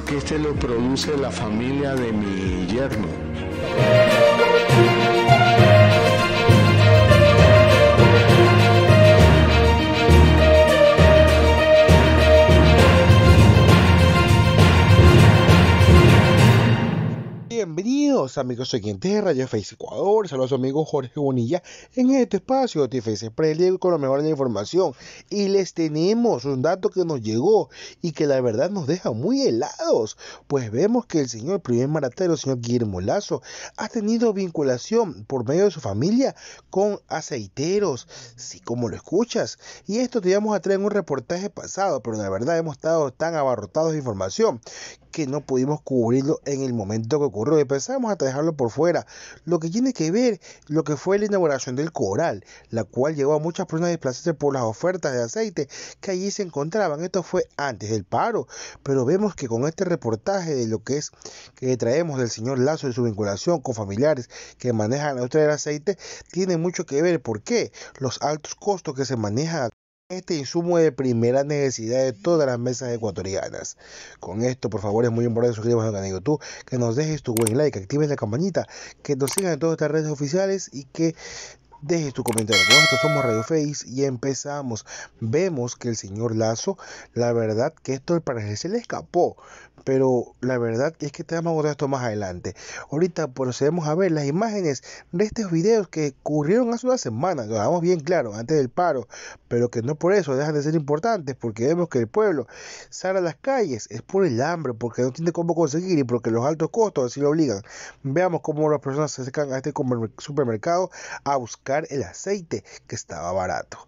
porque este lo produce la familia de mi yerno amigos oyentes de Radio Face Ecuador, saludos amigos Jorge Bonilla en este espacio de TFC Preliego con la mejor de información y les tenemos un dato que nos llegó y que la verdad nos deja muy helados, pues vemos que el señor primer maratero, el señor Guillermo Lazo, ha tenido vinculación por medio de su familia con aceiteros, si sí, como lo escuchas, y esto te íbamos a traer en un reportaje pasado, pero la verdad hemos estado tan abarrotados de información que no pudimos cubrirlo en el momento que ocurrió y pensamos hasta dejarlo por fuera. Lo que tiene que ver lo que fue la inauguración del coral, la cual llevó a muchas personas a desplazarse por las ofertas de aceite que allí se encontraban. Esto fue antes del paro, pero vemos que con este reportaje de lo que es que traemos del señor Lazo y su vinculación con familiares que manejan la industria del aceite, tiene mucho que ver. ¿Por qué? Los altos costos que se manejan este insumo de primera necesidad de todas las mesas ecuatorianas. Con esto, por favor, es muy importante suscribirnos al canal de YouTube, que nos dejes tu buen like, que actives la campanita, que nos sigas en todas estas redes oficiales y que deje tu comentario. nosotros somos Radio Face y empezamos. Vemos que el señor Lazo, la verdad que esto parece parecer se le escapó, pero la verdad es que te vamos a esto más adelante. Ahorita procedemos a ver las imágenes de estos videos que ocurrieron hace una semana, lo damos bien claro, antes del paro, pero que no por eso dejan de ser importantes, porque vemos que el pueblo sale a las calles, es por el hambre, porque no tiene cómo conseguir y porque los altos costos así lo obligan. Veamos cómo las personas se acercan a este supermercado a buscar el aceite que estaba barato.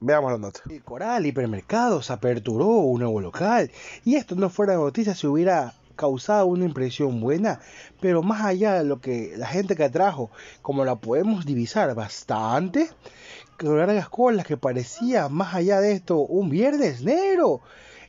Veamos la nota. El Coral Hipermercados aperturó un nuevo local y esto no fuera noticia si hubiera causado una impresión buena, pero más allá de lo que la gente que atrajo, como la podemos divisar bastante, con largas colas que parecía más allá de esto un viernes negro.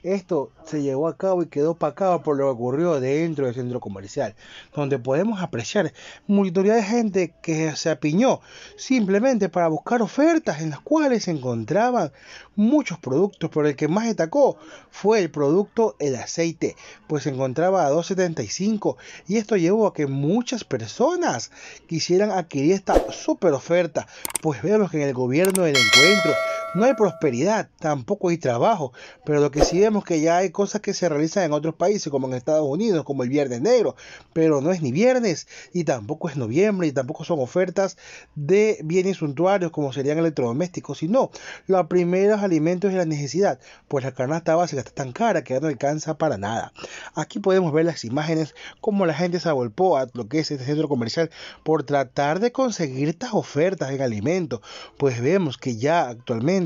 Esto se llevó a cabo y quedó pacado por lo que ocurrió dentro del centro comercial, donde podemos apreciar multitud de gente que se apiñó simplemente para buscar ofertas en las cuales se encontraban muchos productos, pero el que más destacó fue el producto el aceite, pues se encontraba a 2.75 y esto llevó a que muchas personas quisieran adquirir esta super oferta, pues vemos que en el gobierno del encuentro no hay prosperidad, tampoco hay trabajo, pero lo que sí vemos que ya hay cosas que se realizan en otros países, como en Estados Unidos, como el Viernes Negro, pero no es ni viernes, y tampoco es noviembre, y tampoco son ofertas de bienes suntuarios como serían electrodomésticos, sino los primeros alimentos y la necesidad, pues la está básica está tan cara que ya no alcanza para nada. Aquí podemos ver las imágenes como la gente se avolpó a lo que es este centro comercial por tratar de conseguir estas ofertas en alimentos, pues vemos que ya actualmente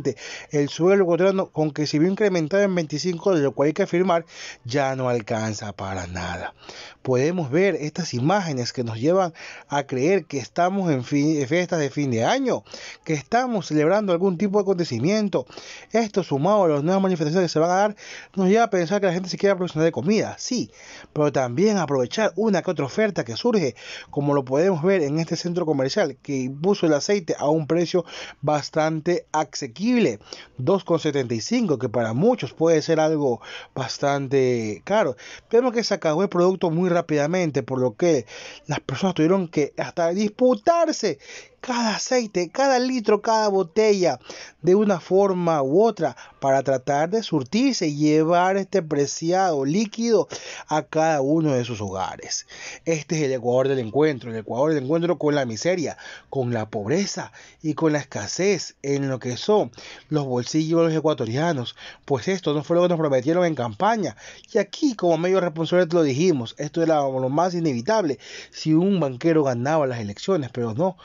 el suelo ecuatoriano, con que se vio incrementado en 25 de lo cual hay que afirmar, ya no alcanza para nada. Podemos ver estas imágenes que nos llevan a creer que estamos en fiestas de fin de año, que estamos celebrando algún tipo de acontecimiento. Esto sumado a las nuevas manifestaciones que se van a dar, nos lleva a pensar que la gente se quiere aprovechar de comida, sí, pero también aprovechar una que otra oferta que surge, como lo podemos ver en este centro comercial que puso el aceite a un precio bastante asequible 2,75, que para muchos puede ser algo bastante caro. Pero que se acabó el producto muy rápidamente, por lo que las personas tuvieron que hasta disputarse cada aceite, cada litro, cada botella de una forma u otra para tratar de surtirse y llevar este preciado líquido a cada uno de sus hogares. Este es el Ecuador del encuentro, el Ecuador del encuentro con la miseria, con la pobreza y con la escasez en lo que son los bolsillos de los ecuatorianos, pues esto no fue lo que nos prometieron en campaña. Y aquí como medio responsable lo dijimos, esto era lo más inevitable si un banquero ganaba las elecciones, pero no,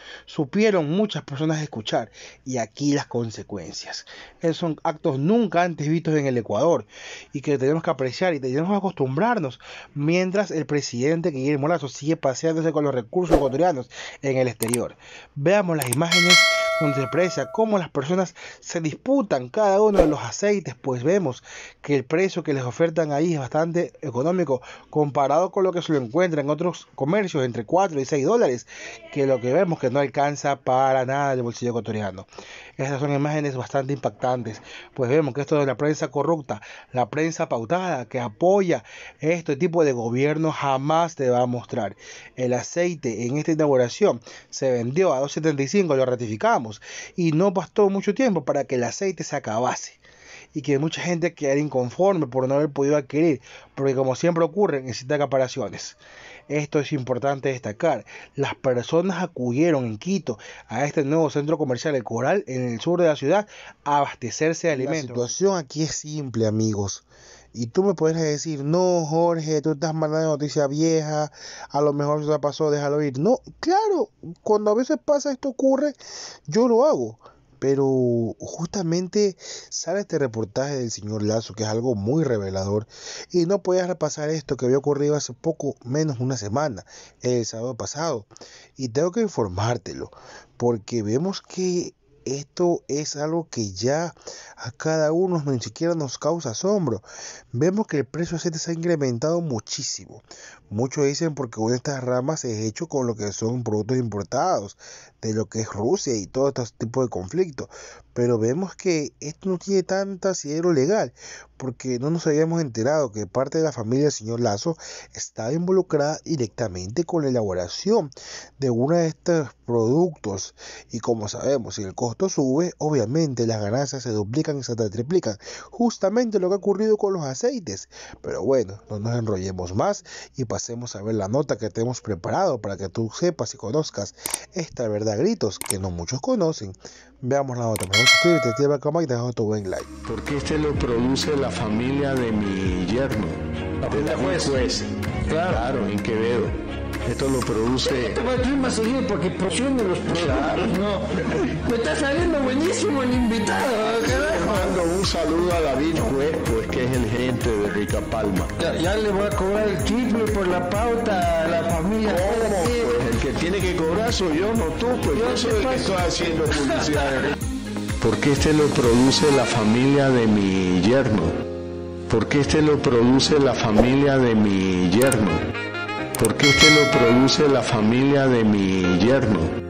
muchas personas escuchar y aquí las consecuencias. Esos son actos nunca antes vistos en el Ecuador y que tenemos que apreciar y tenemos que acostumbrarnos mientras el presidente Guillermo Lazo sigue paseándose con los recursos ecuatorianos en el exterior. Veamos las imágenes donde cómo las personas se disputan cada uno de los aceites, pues vemos que el precio que les ofertan ahí es bastante económico comparado con lo que se lo encuentra en otros comercios, entre 4 y 6 dólares, que lo que vemos que no alcanza para nada el bolsillo ecuatoriano. Estas son imágenes bastante impactantes, pues vemos que esto de la prensa corrupta, la prensa pautada que apoya este tipo de gobierno jamás te va a mostrar. El aceite en esta inauguración se vendió a 2.75, lo ratificamos y no bastó mucho tiempo para que el aceite se acabase y que mucha gente quedara inconforme por no haber podido adquirir, porque como siempre ocurre, necesitan acaparaciones. Esto es importante destacar. Las personas acudieron en Quito a este nuevo centro comercial, el Coral, en el sur de la ciudad, a abastecerse de alimentos. La situación aquí es simple, amigos. Y tú me puedes decir, no, Jorge, tú estás mandando noticias viejas, a lo mejor eso pasó, déjalo ir. No, claro, cuando a veces pasa esto ocurre, yo lo hago. Pero justamente sale este reportaje del señor Lazo, que es algo muy revelador, y no podías repasar esto que había ocurrido hace poco menos una semana, el sábado pasado. Y tengo que informártelo, porque vemos que esto es algo que ya a cada uno ni siquiera nos causa asombro. Vemos que el precio de aceite se ha incrementado muchísimo. Muchos dicen porque una de estas ramas es hecho con lo que son productos importados de lo que es Rusia y todo este tipo de conflictos pero vemos que esto no tiene tanta asidero legal, porque no nos habíamos enterado que parte de la familia del señor Lazo estaba involucrada directamente con la elaboración de uno de estos productos. Y como sabemos, si el costo sube, obviamente las ganancias se duplican y se triplican. Justamente lo que ha ocurrido con los aceites. Pero bueno, no nos enrollemos más y pasemos a ver la nota que tenemos hemos preparado para que tú sepas y conozcas esta verdad gritos que no muchos conocen. Veamos la otra. suscríbete, activa la cama y deja tu buen like. Porque este lo produce la familia de mi yerno. La de juez. juez. Claro. en Quevedo. Esto lo produce. te va a ir más seguido porque de los programas. no. Me está saliendo buenísimo el invitado. que ¿eh? Mando un saludo a David Juez, pues que es el gente de Rica Palma. Ya, le voy a cobrar el triple por la pauta a la familia tiene que cobrar soy yo, no tú, pues yo soy el que estoy haciendo publicidad. Porque este lo produce la familia de mi yerno. Porque este lo produce la familia de mi yerno. Porque este lo produce la familia de mi yerno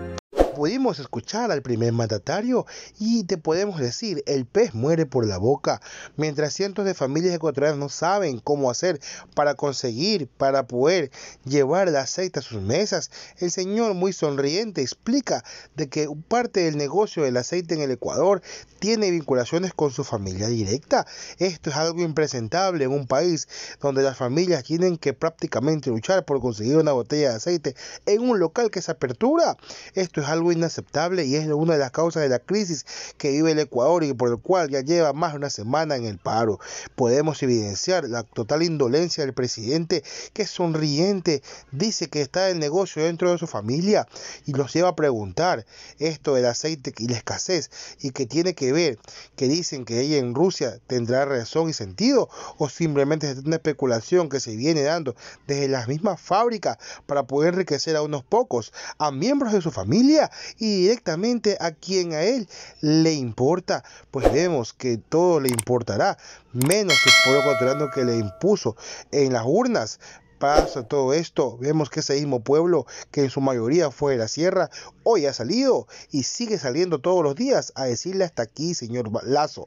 pudimos escuchar al primer mandatario y te podemos decir, el pez muere por la boca, mientras cientos de familias ecuatorianas no saben cómo hacer para conseguir, para poder llevar el aceite a sus mesas, el señor muy sonriente explica de que parte del negocio del aceite en el Ecuador tiene vinculaciones con su familia directa. Esto es algo impresentable en un país donde las familias tienen que prácticamente luchar por conseguir una botella de aceite en un local que se apertura. Esto es algo inaceptable y es una de las causas de la crisis que vive el Ecuador y por el cual ya lleva más de una semana en el paro. Podemos evidenciar la total indolencia del presidente que sonriente dice que está el negocio dentro de su familia y los lleva a preguntar esto del aceite y la escasez y que tiene que ver que dicen que ella en Rusia tendrá razón y sentido o simplemente es una especulación que se viene dando desde las mismas fábricas para poder enriquecer a unos pocos, a miembros de su familia y directamente a quien a él le importa, pues vemos que todo le importará, menos el pueblo ecuatoriano que le impuso en las urnas pasa todo esto, vemos que ese mismo pueblo, que en su mayoría fue de la sierra, hoy ha salido y sigue saliendo todos los días a decirle hasta aquí, señor Lazo.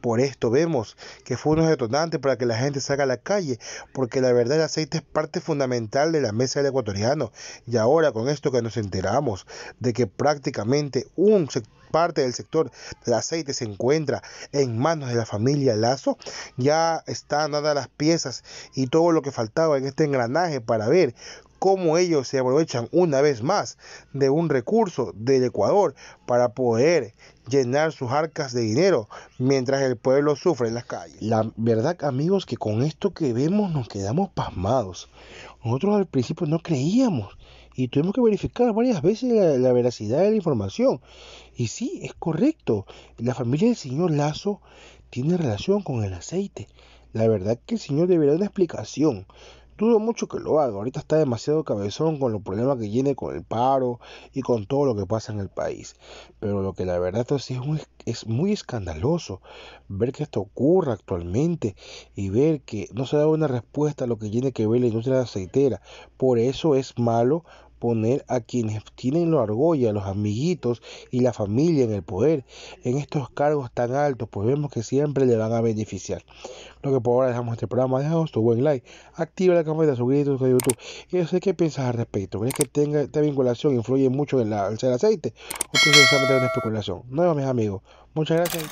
Por esto vemos que fue un detonante para que la gente salga a la calle, porque la verdad el aceite es parte fundamental de la mesa del ecuatoriano. Y ahora con esto que nos enteramos de que prácticamente un sector parte del sector del aceite se encuentra en manos de la familia Lazo. Ya están dadas las piezas y todo lo que faltaba en este engranaje para ver cómo ellos se aprovechan una vez más de un recurso del Ecuador para poder llenar sus arcas de dinero mientras el pueblo sufre en las calles. La verdad, amigos, que con esto que vemos nos quedamos pasmados. Nosotros al principio no creíamos y tuvimos que verificar varias veces la, veracidad de la información. Y sí, es correcto, la familia del señor Lazo tiene relación con el aceite. La verdad que el señor deberá una explicación, Dudo mucho que lo haga. Ahorita está demasiado cabezón con los problemas que tiene con el paro y con todo lo que pasa en el país. Pero lo que la verdad es, es, es muy escandaloso ver que esto ocurra actualmente y ver que no se da una respuesta a lo que tiene que ver la industria aceitera. Por eso es malo poner a quienes tienen la argolla, los amiguitos y la familia en el poder, en estos cargos tan altos, pues vemos que siempre le van a beneficiar. Lo que por ahora dejamos este programa, dejamos tu buen like, activa la campanita, suscríbete a YouTube. Y yo sé qué piensas al respecto. ¿Crees que tenga esta vinculación influye mucho en la alza del aceite? ¿O piensas meter una especulación? No, mis amigos. Muchas gracias.